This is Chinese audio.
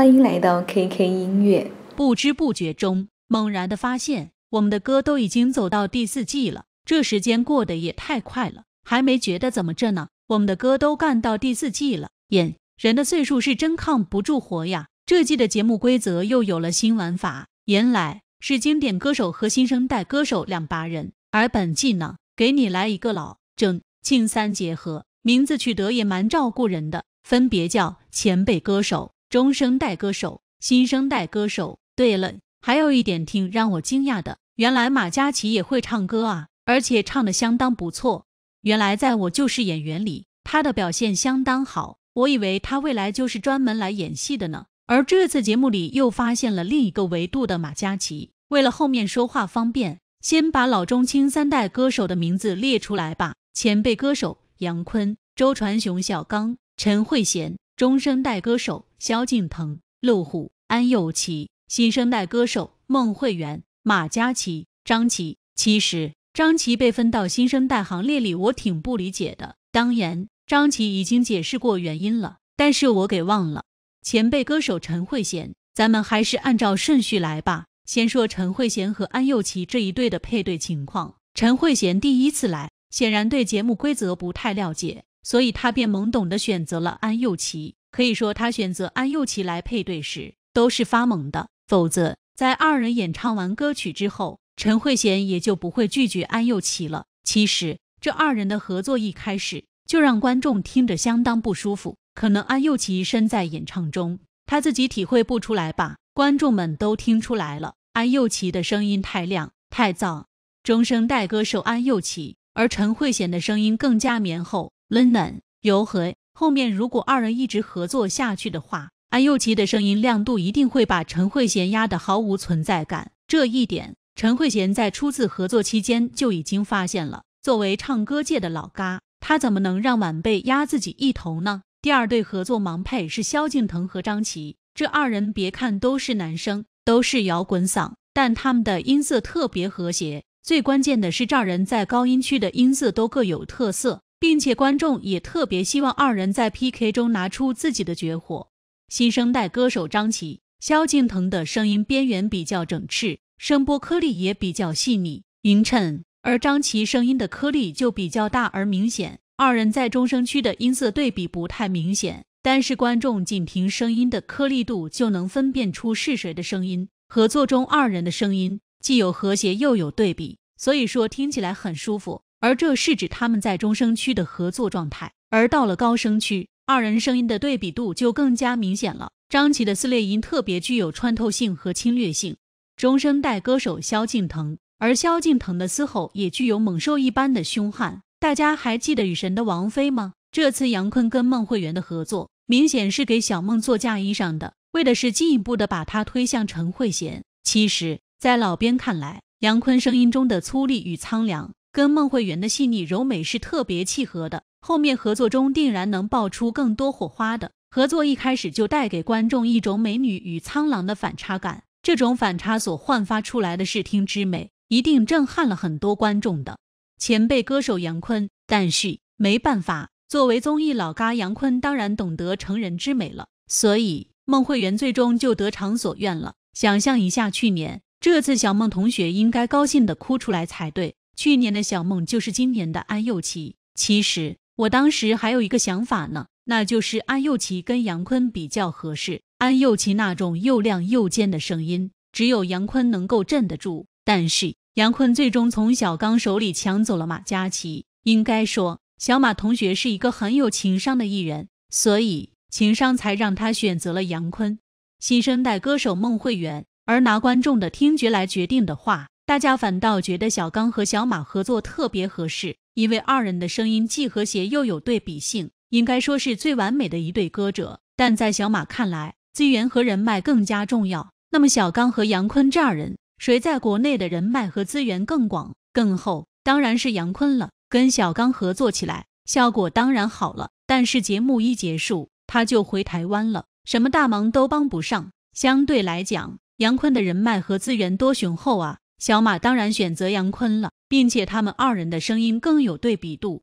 欢迎来到 KK 音乐。不知不觉中，猛然的发现，我们的歌都已经走到第四季了。这时间过得也太快了，还没觉得怎么着呢，我们的歌都干到第四季了。耶，人的岁数是真抗不住活呀。这季的节目规则又有了新玩法，原来是经典歌手和新生代歌手两拨人，而本季呢，给你来一个老正青三结合，名字取得也蛮照顾人的，分别叫前辈歌手。中生代歌手、新生代歌手。对了，还有一点挺让我惊讶的，原来马嘉祺也会唱歌啊，而且唱的相当不错。原来在《我就是演员》里，他的表现相当好，我以为他未来就是专门来演戏的呢。而这次节目里又发现了另一个维度的马嘉祺。为了后面说话方便，先把老、中、青三代歌手的名字列出来吧。前辈歌手：杨坤、周传雄、小刚、陈慧娴。中生代歌手。萧敬腾、陆虎、安又琪、新生代歌手孟慧圆、马嘉祺、张琪。其实张琪被分到新生代行列里，我挺不理解的。当然，张琪已经解释过原因了，但是我给忘了。前辈歌手陈慧娴，咱们还是按照顺序来吧。先说陈慧娴和安又琪这一对的配对情况。陈慧娴第一次来，显然对节目规则不太了解，所以他便懵懂的选择了安又琪。可以说，他选择安又琪来配对时都是发懵的，否则在二人演唱完歌曲之后，陈慧娴也就不会拒绝安又琪了。其实，这二人的合作一开始就让观众听着相当不舒服，可能安又琪身在演唱中，他自己体会不出来吧，观众们都听出来了。安又琪的声音太亮太燥，中生代歌手安又琪，而陈慧娴的声音更加绵厚温暖柔和。后面如果二人一直合作下去的话，安又琪的声音亮度一定会把陈慧娴压得毫无存在感。这一点，陈慧娴在初次合作期间就已经发现了。作为唱歌界的老嘎，他怎么能让晚辈压自己一头呢？第二对合作盲配是萧敬腾和张琪，这二人别看都是男生，都是摇滚嗓，但他们的音色特别和谐。最关键的是，这人在高音区的音色都各有特色。并且观众也特别希望二人在 PK 中拿出自己的绝活。新生代歌手张琪、萧敬腾的声音边缘比较整饬，声波颗粒也比较细腻匀称，而张琪声音的颗粒就比较大而明显。二人在中声区的音色对比不太明显，但是观众仅凭声音的颗粒度就能分辨出是谁的声音。合作中，二人的声音既有和谐又有对比，所以说听起来很舒服。而这是指他们在中声区的合作状态，而到了高声区，二人声音的对比度就更加明显了。张琪的撕裂音特别具有穿透性和侵略性，中声带歌手萧敬腾，而萧敬腾的嘶吼也具有猛兽一般的凶悍。大家还记得《雨神》的王菲吗？这次杨坤跟孟慧圆的合作，明显是给小孟做嫁衣裳的，为的是进一步的把她推向陈慧娴。其实，在老编看来，杨坤声音中的粗粝与苍凉。跟孟慧圆的细腻柔美是特别契合的，后面合作中定然能爆出更多火花的。合作一开始就带给观众一种美女与苍狼的反差感，这种反差所焕发出来的视听之美，一定震撼了很多观众的。前辈歌手杨坤，但是没办法，作为综艺老咖，杨坤当然懂得成人之美了，所以孟慧圆最终就得偿所愿了。想象一下，去年这次小孟同学应该高兴的哭出来才对。去年的小梦就是今年的安又琪。其实我当时还有一个想法呢，那就是安又琪跟杨坤比较合适。安又琪那种又亮又尖的声音，只有杨坤能够镇得住。但是杨坤最终从小刚手里抢走了马嘉祺。应该说，小马同学是一个很有情商的艺人，所以情商才让他选择了杨坤，新生代歌手孟慧圆。而拿观众的听觉来决定的话，大家反倒觉得小刚和小马合作特别合适，因为二人的声音既和谐又有对比性，应该说是最完美的一对歌者。但在小马看来，资源和人脉更加重要。那么，小刚和杨坤这二人，谁在国内的人脉和资源更广、更厚？当然是杨坤了。跟小刚合作起来，效果当然好了。但是节目一结束，他就回台湾了，什么大忙都帮不上。相对来讲，杨坤的人脉和资源多雄厚啊！小马当然选择杨坤了，并且他们二人的声音更有对比度。